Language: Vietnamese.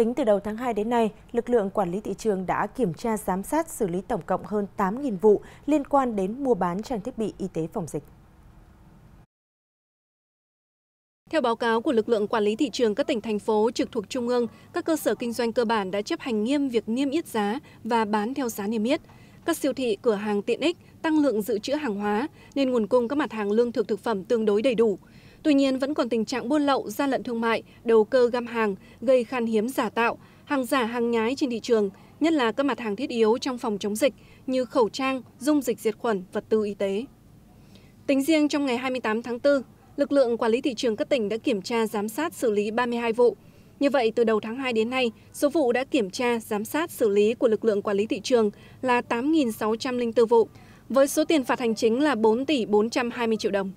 Tính từ đầu tháng 2 đến nay, lực lượng quản lý thị trường đã kiểm tra giám sát xử lý tổng cộng hơn 8.000 vụ liên quan đến mua bán trang thiết bị y tế phòng dịch. Theo báo cáo của lực lượng quản lý thị trường các tỉnh thành phố trực thuộc trung ương, các cơ sở kinh doanh cơ bản đã chấp hành nghiêm việc niêm yết giá và bán theo giá niêm yết. Các siêu thị, cửa hàng tiện ích tăng lượng dự trữ hàng hóa nên nguồn cung các mặt hàng lương thực thực phẩm tương đối đầy đủ. Tuy nhiên vẫn còn tình trạng buôn lậu, gian lận thương mại, đầu cơ găm hàng, gây khan hiếm giả tạo, hàng giả hàng nhái trên thị trường, nhất là các mặt hàng thiết yếu trong phòng chống dịch như khẩu trang, dung dịch diệt khuẩn, vật tư y tế. Tính riêng trong ngày 28 tháng 4, lực lượng quản lý thị trường các tỉnh đã kiểm tra giám sát xử lý 32 vụ. Như vậy, từ đầu tháng 2 đến nay, số vụ đã kiểm tra giám sát xử lý của lực lượng quản lý thị trường là 8.604 vụ, với số tiền phạt hành chính là 4 tỷ 420 triệu đồng.